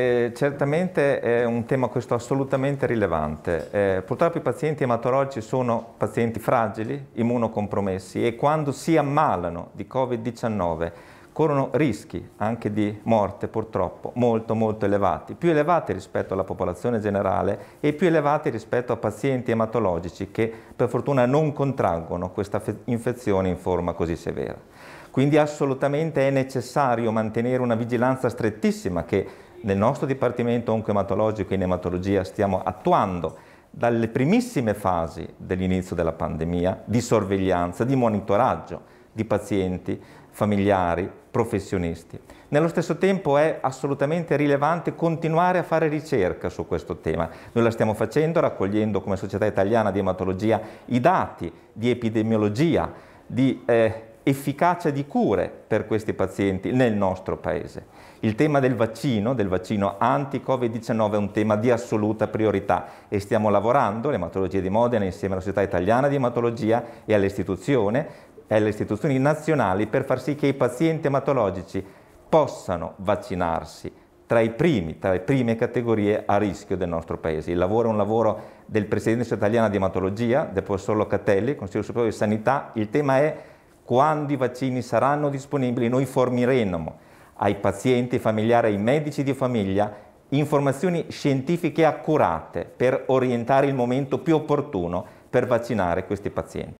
Eh, certamente è un tema questo assolutamente rilevante. Eh, purtroppo i pazienti ematologici sono pazienti fragili, immunocompromessi e quando si ammalano di Covid-19 corrono rischi anche di morte purtroppo molto molto elevati, più elevati rispetto alla popolazione generale e più elevati rispetto a pazienti ematologici che per fortuna non contraggono questa infezione in forma così severa. Quindi assolutamente è necessario mantenere una vigilanza strettissima che nel nostro Dipartimento Oncoematologico e in Ematologia stiamo attuando dalle primissime fasi dell'inizio della pandemia di sorveglianza, di monitoraggio di pazienti, familiari, professionisti. Nello stesso tempo è assolutamente rilevante continuare a fare ricerca su questo tema. Noi la stiamo facendo raccogliendo come Società Italiana di Ematologia i dati di epidemiologia, di eh, efficacia di cure per questi pazienti nel nostro Paese. Il tema del vaccino, del vaccino anti-Covid-19 è un tema di assoluta priorità e stiamo lavorando, l'ematologia di Modena insieme alla Società Italiana di Ematologia e alle istituzioni, alle istituzioni nazionali per far sì che i pazienti ematologici possano vaccinarsi tra, i primi, tra le prime categorie a rischio del nostro paese. Il lavoro è un lavoro del Presidente italiana di ematologia, del professor Locatelli, Consiglio Superiore di Sanità. Il tema è quando i vaccini saranno disponibili noi forniremo ai pazienti, ai familiari, ai medici di famiglia informazioni scientifiche accurate per orientare il momento più opportuno per vaccinare questi pazienti.